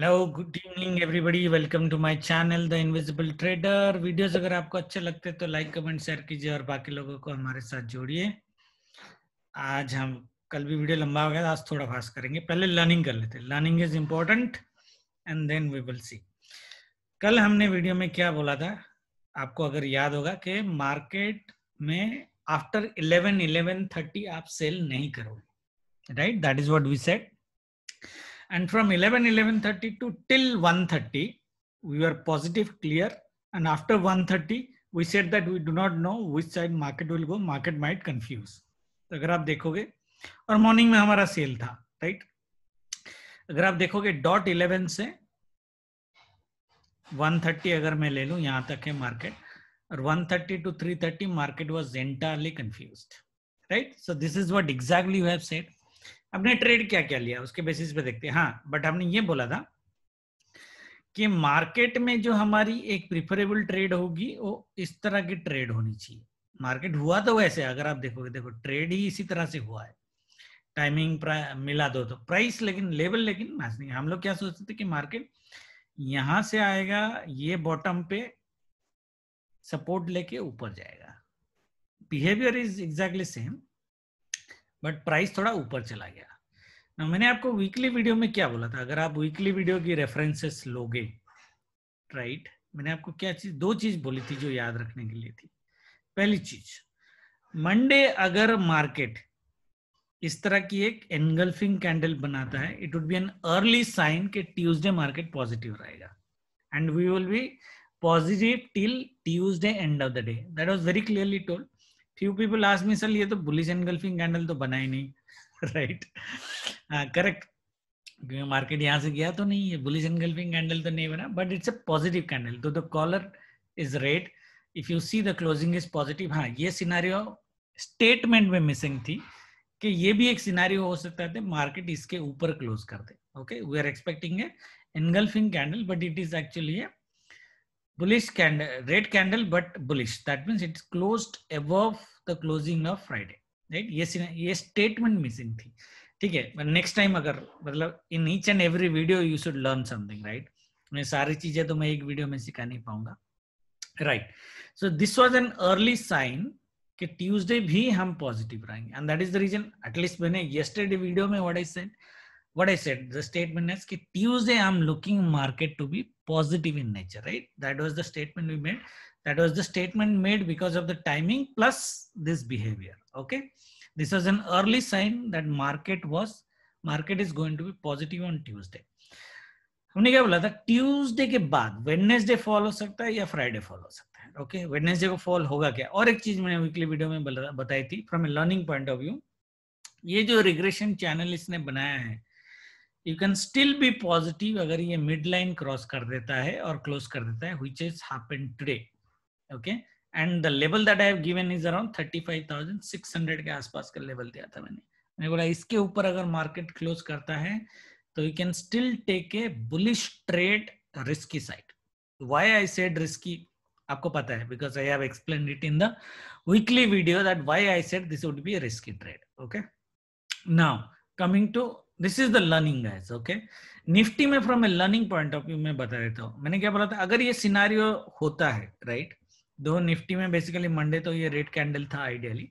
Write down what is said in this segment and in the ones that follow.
Hello good evening everybody welcome to my channel the invisible trader videos अगर आपको अच्छे लगते हैं तो लाइक कमेंट शेयर कीजिए और बाकी लोगों को हमारे साथ जोड़िए आज हम कल भी वीडियो लंबा हो गया आज थोड़ा फास्ट करेंगे पहले लर्निंग कर लेते हैं learning is important and then we will see कल हमने वीडियो में क्या बोला था आपको अगर याद होगा कि मार्केट में आफ्टर इलेवन इलेवन थर्टी आप सेल नहीं करोगे right that is what we set and from 11 11:30 to till 1:30 we were positive clear and after 1:30 we said that we do not know which side market will go market might confuse तो अगर आप देखोगे और morning में हमारा cell था right अगर आप देखोगे डॉट इलेवन से 130 अगर मैं ले लू यहां तक है मार्केट और 130 two 330 market was entirely confused right so this is what exactly you have said हमने ट्रेड क्या क्या लिया उसके बेसिस पे देखते हैं हाँ बट हमने ये बोला था कि मार्केट में जो हमारी एक प्रिफरेबल ट्रेड होगी वो इस तरह की ट्रेड होनी चाहिए मार्केट हुआ तो वैसे अगर आप देखोगे देखो ट्रेड ही इसी तरह से हुआ है टाइमिंग मिला दो तो प्राइस लेकिन लेवल लेकिन मैच नहीं हम लोग क्या सोचते थे कि मार्केट यहां से आएगा ये बॉटम पे सपोर्ट लेके ऊपर जाएगा behaviour is exactly same but price थोड़ा ऊपर चला गया ना मैंने आपको वीकली वीडियो में क्या बोला था अगर आप वीकली वीडियो की रेफरेंसेस लोगे राइट मैंने आपको क्या चीज दो चीज बोली थी जो याद रखने के लिए थी पहली चीज मंडे अगर मार्केट इस तरह की एक एनगल्फिंग कैंडल बनाता है it would be an early sign के ट्यूजडे मार्केट पॉजिटिव रहेगा and we will be positive till Tuesday end of the day that was very clearly told few people ask me sir ये तो bullish engulfing candle तो बना ही नहीं right correct हाँ, क्योंकि market यहाँ से गया तो नहीं है बुलिश एनगल्फिंग कैंडल तो नहीं बना but it's a positive candle तो the colour is red if you see the closing is positive हाँ ये सिनारियो स्टेटमेंट में मिसिंग थी कि ये भी एक सिनारियो हो सकता था मार्केट इसके ऊपर क्लोज कर दे okay we are expecting a engulfing candle but it is actually a bullish candle red candle but bullish that means it's closed above the closing of friday right ये ये statement missing थी ठीक है next time अगर मतलब in each and every video you should learn something right मैं सारी चीजें तो मैं एक वीडियो में सिखा नहीं पाऊंगा right so this was an early sign कि ट्यूसडे भी हम पॉजिटिव रहेंगे and that is the reason at least मैंने येस्टरडे वीडियो में what I said what I said, the statement is ki Tuesday I'm looking market to be positive in nature, right? That was the statement we made. That was the statement made because of the timing plus this behavior. Okay. This was an early sign that market was market is going to be positive on Tuesday. हमने क्या बोला था Tuesday के बाद Wednesday fall हो सकता है या फ्राइडे फॉल हो सकता है ओके वेडनेसडे को फॉल होगा क्या और एक चीज मैंने वीकली वीडियो में बताई थी from a learning point of view ये जो रिग्रेशन चैनल इसने बनाया है you can still be positive अगर ये मिड लाइन क्रॉस कर देता है और क्लोज कर देता है which is happen today okay and the level that I have given is around thirty five thousand six hundred के आसपास का लेवल दिया था मैंने मैंने बोला इसके ऊपर अगर मार्केट क्लोज करता है तो you can still take a bullish trade risky side why I said risky आपको पता है because I have explain it in the weekly video that why I said this would be a risky trade okay now coming to this is the learning guys okay Nifty में from a learning point of view में बता देता हूँ मैंने क्या बोला था अगर ये सिनारियो होता है राइट right? दो निफ्टी में बेसिकली मंडे तो ये रेड कैंडल था आइडियली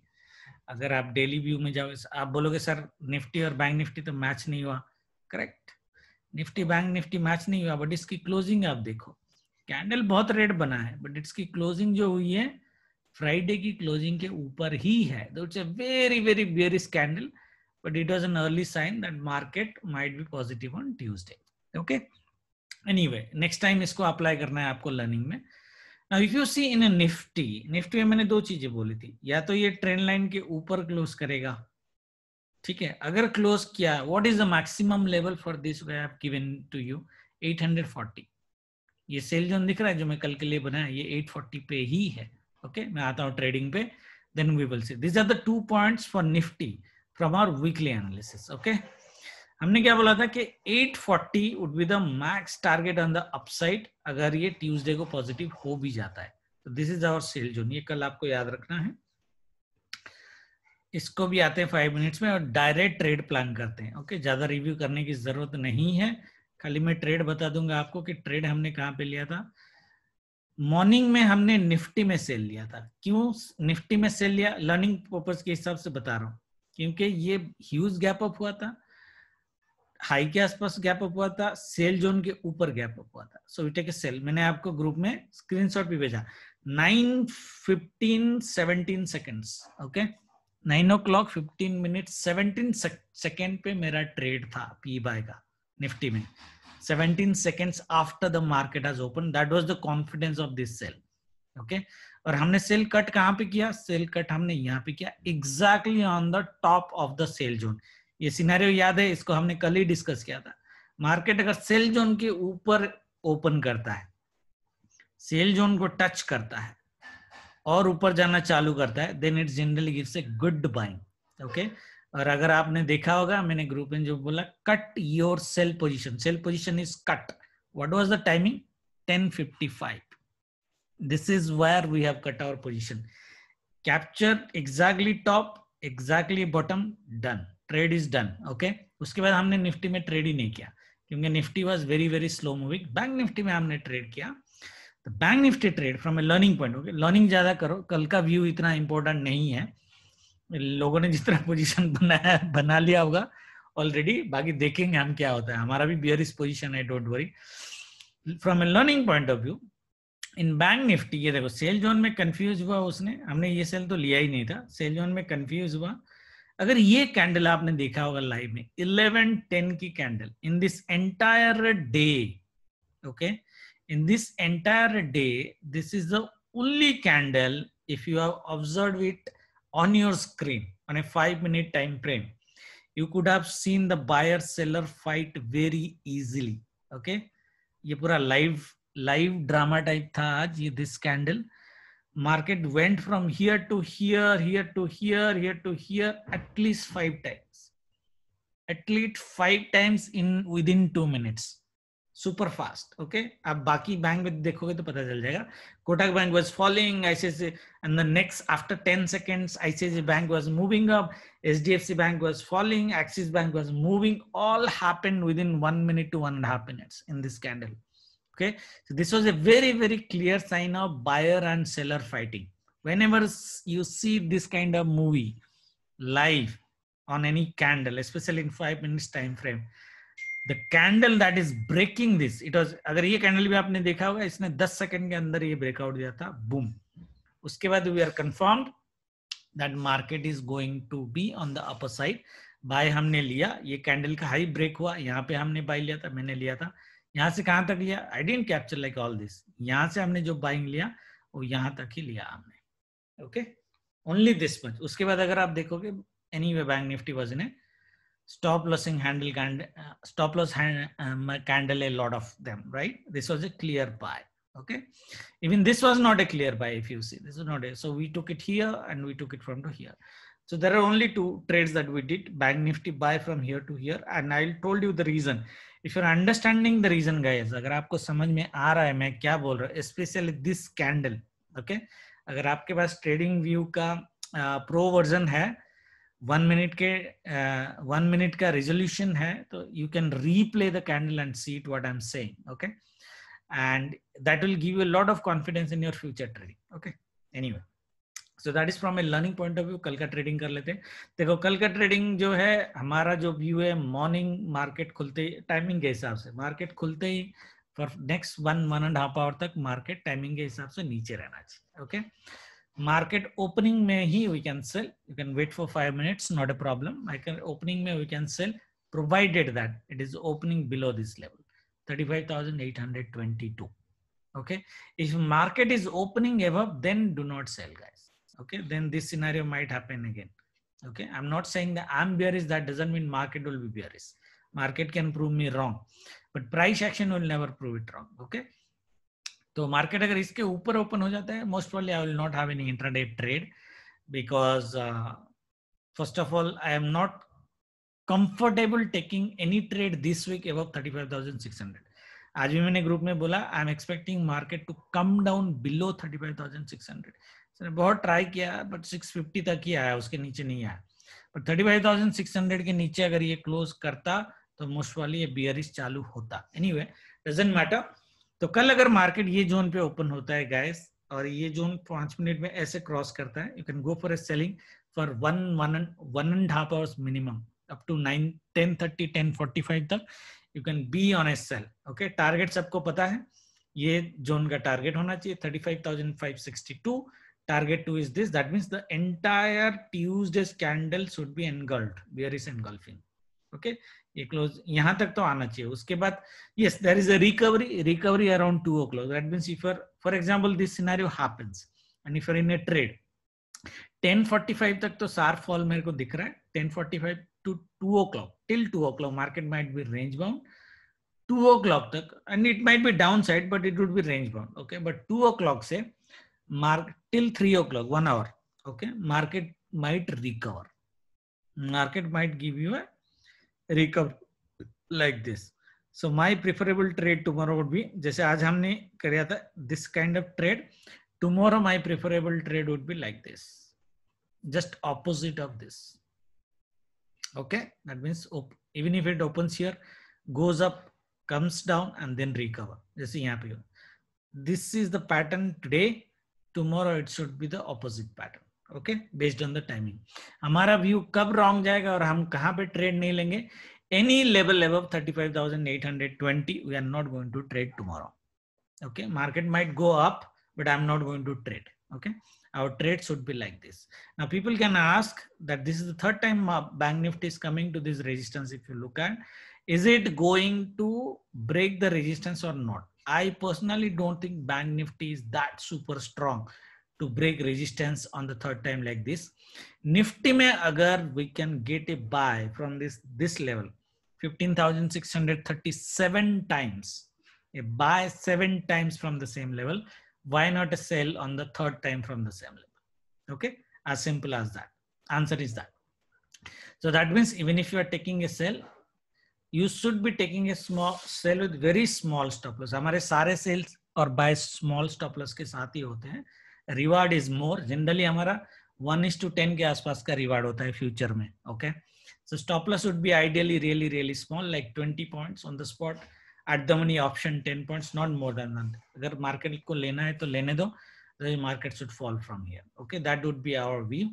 अगर आप डेली व्यू में जाओ आप बोलोगे सर निफ्टी और बैंक निफ्टी तो मैच नहीं हुआ correct Nifty bank Nifty match नहीं हुआ बट इसकी क्लोजिंग आप देखो कैंडल बहुत रेड बना है बट इसकी क्लोजिंग जो हुई है फ्राइडे की क्लोजिंग के ऊपर ही है it's a very very very candle but it was an early sign that market might be positive on Tuesday. Okay. Anyway, next time isko apply karna hai aapko learning mein Now if you see in a Nifty, Nifty mein maine do cheeze boli thi ya to ye trend line ke upar close karega theek hai agar close kiya what is the maximum level for this we have given to you 840 ये sell zone दिख रहा है जो मैं कल के लिए बनाया ये 840 पे ही है ओके okay? मैं आता हूँ ट्रेडिंग पे then we will see this are the two points for Nifty from our weekly analysis. Okay. हमने क्या बोला था कि 840 would be the max target on the upside अगर ये ट्यूजडे को पॉजिटिव हो भी जाता है तो this is our sell zone ये कल आपको याद रखना है इसको भी आते हैं फाइव मिनट्स में और डायरेक्ट ट्रेड प्लान करते हैं ओके ज्यादा रिव्यू करने की जरूरत नहीं है खाली मैं ट्रेड बता दूंगा आपको कि ट्रेड हमने कहाँ पे लिया था मॉर्निंग में हमने निफ्टी में सेल लिया था क्यों निफ्टी में सेल लिया लर्निंग पर्पज के हिसाब से बता रहा हूँ क्योंकि ये ह्यूज गैप अप हुआ था हाई के आसपास गैप अप हुआ था सेल जोन के ऊपर गैप अप हुआ था so we take a sell मैंने आपको ग्रुप में स्क्रीनशॉट भी भेजा nine fifteen seventeen seconds okay nine o'clock fifteen minute seventeen second पे मेरा ट्रेड था पी बाय का निफ्टी में seventeen seconds after the market has open that was the confidence of this sell okay और हमने cell cut कहाँ पे किया सेल कट हमने यहाँ पे किया exactly on the top of the sell zone ये सिनेरियो याद है इसको हमने कल ही डिस्कस किया था मार्केट अगर सेल जोन के ऊपर ओपन करता है सेल जोन को टच करता है और ऊपर जाना चालू करता है then it generally gives a good buying okay और अगर आपने देखा होगा मैंने ग्रुप में जो बोला cut your sell position sell position is cut what was the timing ten fifty five This is where we have cut our position. Capture exactly top, exactly bottom, done. Trade is done. Okay. उसके बाद हमने Nifty में trade ही नहीं किया क्योंकि Nifty was very very slow moving bank Nifty में हमने trade किया तो bank Nifty trade from a learning point okay learning ज्यादा करो कल का व्यू इतना इंपॉर्टेंट नहीं है लोगों ने जितना पोजीशन बनाया बना लिया होगा ऑलरेडी बाकी देखेंगे हम क्या होता है हमारा भी बियरिस पोजीशन है don't worry from a learning point of view in bank Nifty ये देखो सेल जोन में कंफ्यूज हुआ उसने हमने ये सेल तो लिया ही नहीं था सेल जोन में कंफ्यूज हुआ अगर ये कैंडल आपने देखा होगा लाइव में इलेवन टेन की candle in this entire day okay in this entire day this is the only candle if you have observe it on your screen on a five minute time frame you could have seen the buyer seller fight very easily okay ये पूरा live live drama type था आज ये this candle market went from here to here here to here here to here at least five times at least five times in with in two minutes super fast okay आप बाकी bank में देखोगे तो पता चल जाएगा Kotak bank was following ICICI and the next after ten seconds ICICI bank was moving up H D F C bank was following Axis bank was moving all happen with in one minute two one and half minutes in this candle okay so this was a very very clear sign of buyer and seller fighting whenever you see this kind of movie live on any candle especially in 5 minutes time frame the candle that is breaking this it was agar ye candle bhi aapne dekha hoga isne 10 second ke andar ye breakout diya tha boom uske baad we are confirmed that market is going to be on the upper side buy humne liya ye candle ka high break hua yahan pe humne buy liya tha maine liya tha यहाँ से कहाँ तक लिया I didn't capture like all this यहाँ से हमने जो buying लिया वो यहाँ तक ही लिया हमने ओके ओनली दिस मच उसके बाद अगर आप देखोगे anyway bank Nifty was in a stop losing handle uh, stop loss hand, um, candle a lot of them right this was a clear buy okay even this was not a clear buy if you see this is not a so we took it here and we took it from to here so there are only two trades that we did bank nifty buy from here to here and i told you the reason if you're understanding the reason guys अगर आपको समझ में आ रहा है मैं क्या बोल रहा हूँ स्पेशली दिस कैंडल ओके अगर आपके पास ट्रेडिंग व्यू का प्रो uh, वर्जन है वन मिनट के वन uh, मिनट का रिजोल्यूशन है तो you can replay the candle and see it what I am say okay and that will give you lot of confidence in your future trading okay anyway so that is from a learning point of view कल का trading कर लेते हैं देखो कल का trading जो है हमारा जो व्यू है मॉर्निंग मार्केट खुलते टाइमिंग के हिसाब से मार्केट खुलते ही for next one one and half hour तक मार्केट टाइमिंग के हिसाब से नीचे रहना चाहिए ओके मार्केट ओपनिंग में ही we can sell you can wait for five minutes not a problem I can opening में we can sell provided that it is opening below this level 35822 okay if market is opening above then do not sell guys okay then this scenario might happen again okay i'm not saying that i'm bearish that doesn't mean market will be bearish market can prove me wrong but price action will never prove it wrong okay तो market अगर इसके ऊपर open हो जाता है most probably I will not have any intraday trade because first of all I am not comfortable taking any trade this week एव 35,600 आज भी मैंने ग्रुप में बोला I am expecting market to come down below thirty five thousand six hundred sir बहुत try किया but six fifty तक ही आया उसके नीचे नहीं आया but thirty five thousand six hundred के नीचे अगर ये क्लोज करता तो मोस्ट वाली ये बियरिश चालू होता एनी वे डजेंट मैटर तो कल अगर मार्केट ये जोन पे ओपन होता है गैस और ये जोन पांच मिनट में ऐसे क्रॉस करता है you can go for a selling for one one one and half hours minimum up to nine ten thirty ten forty five तक you can be on a sell okay target सबको पता है ये zone का target होना चाहिए thirty five thousand five sixty two target two is this. That means the entire Tuesday's candle should be engulfed. Where is engulfing? Okay, ये close यहाँ तक तो आना चाहिए उसके बाद yes there is a recovery recovery around two o'clock. That means if for for example this scenario happens and if you're in a trade 10:45 तक तो सार फॉल मेरे को दिख रहा है 10:45 to 2 o'clock till 2 o'clock market might be range bound 2 o'clock tak and it might be downside but it would be range bound okay but 2 o'clock say mark till 3 o'clock, one hour. Okay, market might recover. Market might give you a recover like this. So my preferable trade tomorrow would be जैसे आज हमने था this kind of trade. Tomorrow my preferable trade would be like this. Just opposite of this. Okay, that means even if it opens here, goes up, comes down and then recover. जैसे यहाँ पे हो. This is the pattern today tomorrow it should be the opposite pattern okay based on the timing हमारा view kab wrong जाएगा और हम कहाँ पे trade नहीं any level above 35,820 we are not going to trade tomorrow okay market might go up but I'm not going to trade okay our trade should be like this now people can ask that this is the third time uh, bank nifty is coming to this resistance if you look at is it going to break the resistance or not I personally don't think Bank Nifty is that super strong to break resistance on the third time like this. Nifty may agar we can get a buy from this this level, 15,637 times. A buy seven times from the same level. Why not a sell on the third time from the same level? Okay, as simple as that. Answer is that. So that means even if you are taking a sell, you should be taking a small sell with very small stop हमारे सारे sales और by small stop के साथ ही होते हैं reward is more generally हमारा one is to ten के आसपास का रिवार्ड होता है फ्यूचर में okay so stop loss would be ideally really really small like twenty point on the spot at the money option ten point not more than अगर market को लेना है तो लेने दो market should fall from here okay that would be our view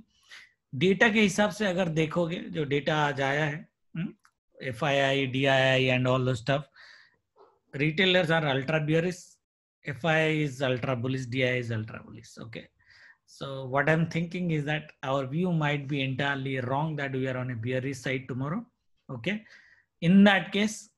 data के हिसाब से अगर देखोगे जो डेटा आज आया है हुँ? हम्म, FII, DII, and all those stuff. Retailers are ultra bearish. FII is ultra bullish. DII is ultra bullish. Okay. So what I'm thinking is that our view might be entirely wrong that we are on a bearish side tomorrow. Okay. In that case,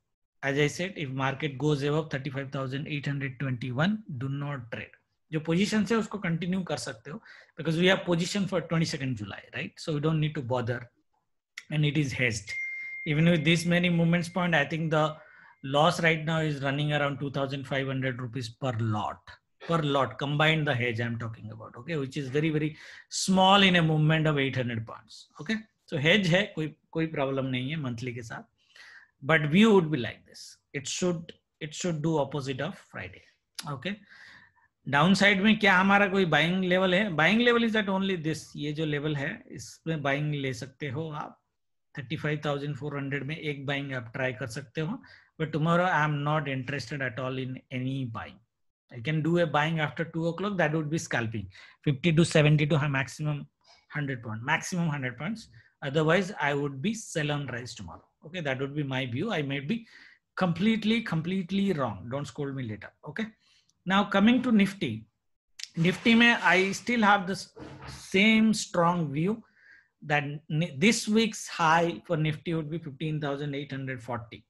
as I said, if market goes above 35,821, do not trade. The position है उसको continue कर सकते हो because we have position for twenty second July right so we don't need to even with this many movements point i think the loss right now is running around 2500 rupees per lot per lot combined the hedge i'm talking about okay which is very very small in a movement of 800 points okay so hedge hai koi koi problem nahi hai monthly ke sath but view would be like this it should it should do opposite of friday okay downside में क्या हमारा कोई buying level है buying level is that only this ये जो level है इसमें buying ले सकते हो आप 35400 में buying. बाइंग आप ट्राई कर सकते हो but tomorrow I am not interested at all in any buying I can do a buying after two o'clock. That would be scalping, 50 to 70 to maximum 100 pounds. maximum 100 pounds. Otherwise, I would be sell on rise tomorrow. Okay, that would be my view. I might be completely, completely wrong. Don't scold me later. Okay. Now coming to Nifty, Nifty me, I still have the same strong view that this week's high for Nifty would be 15,840.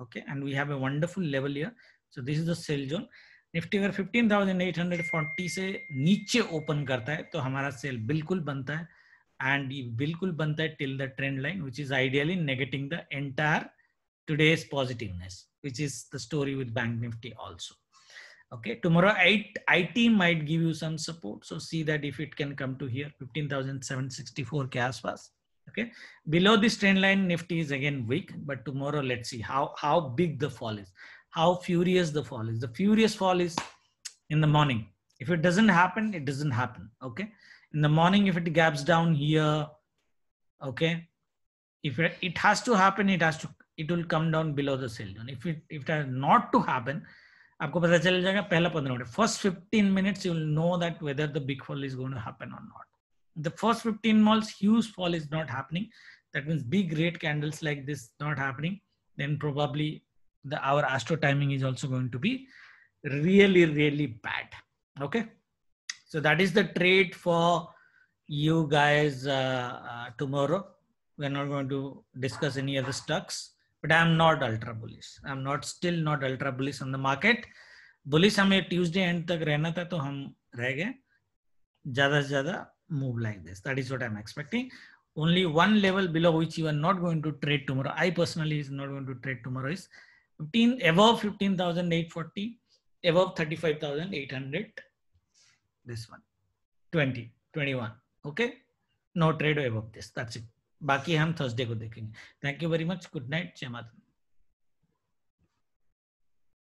Okay, and we have a wonderful level here. So this is the sell zone. Nifty अगर 15,840 से नीचे open करता है तो हमारा cell बिल्कुल बनता है एंड ये बिल्कुल बनता है till the trend line which is ideally negating the entire today's positiveness which is the story with bank Nifty also Okay, tomorrow IT might give you some support. So see that if it can come to here, 15,764 K aspas. Okay, below this trend line, Nifty is again weak, but tomorrow let's see how, how big the fall is, how furious the fall is. The furious fall is in the morning. If it doesn't happen, it doesn't happen. Okay, in the morning, if it gaps down here, okay, if it, it has to happen, it has to, it will come down below the sell zone. If it, if it has not to happen, आपको पता चल जाएगा पहला पंद्रह minute first fifteen minutes you know that whether the big fall is going to happen और not the first fifteen malls huge fall is not happening that means big red candles like this not happening then probably the our astro timing is also going to be really really bad okay so that is the trade for you guys uh, uh, tomorrow we're not going to discuss any other stocks but I'm not ultra bullish. I'm not still not ultra bullish on the market. Bullish, हमें Tuesday end तक रहना था तो हम रह गए ज्यादा से ज्यादा move like this. That is what I'm expecting. Only one level below which you are not going to trade tomorrow. I personally is not going to trade tomorrow is 15 above 15,840, above 35,800. This one, 20, 21. Okay, no trade above this. That's it. बाकी हम Thursday को देखेंगे thank you very much good night जय माता